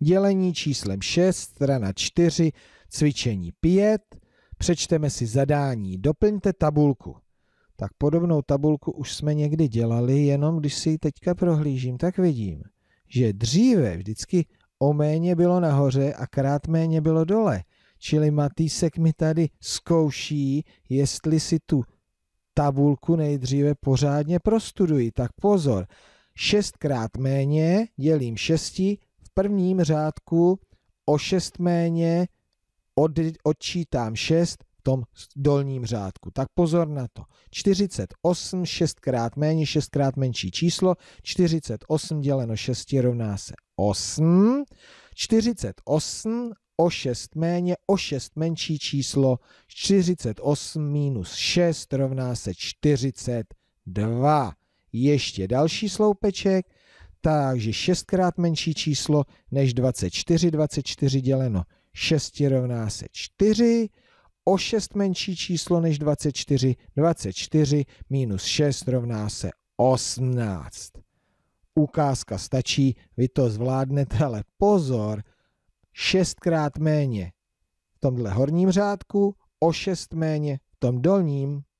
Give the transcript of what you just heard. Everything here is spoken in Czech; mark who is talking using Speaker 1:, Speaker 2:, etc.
Speaker 1: dělení číslem 6, strana 4, cvičení 5, přečteme si zadání, doplňte tabulku. Tak podobnou tabulku už jsme někdy dělali, jenom když si ji teďka prohlížím, tak vidím, že dříve vždycky o méně bylo nahoře a krát méně bylo dole. Čili Matýsek mi tady zkouší, jestli si tu tabulku nejdříve pořádně prostuduji. Tak pozor, šestkrát méně dělím šesti prvním řádku o šest méně od, odčítám šest v tom dolním řádku. Tak pozor na to. 48, šestkrát méně, šestkrát menší číslo. 48 děleno 6 rovná se 8. 48 o 6 méně, o 6 menší číslo. 48 minus 6 rovná se 42. Ještě další sloupeček takže šestkrát menší číslo než 24. 24 děleno 6 rovná se 4, o 6 menší číslo než 24. 24 minus 6 rovná se 18. Ukázka stačí, vy to zvládnete, ale pozor, šestkrát méně v tomhle horním řádku, o šest méně v tom dolním.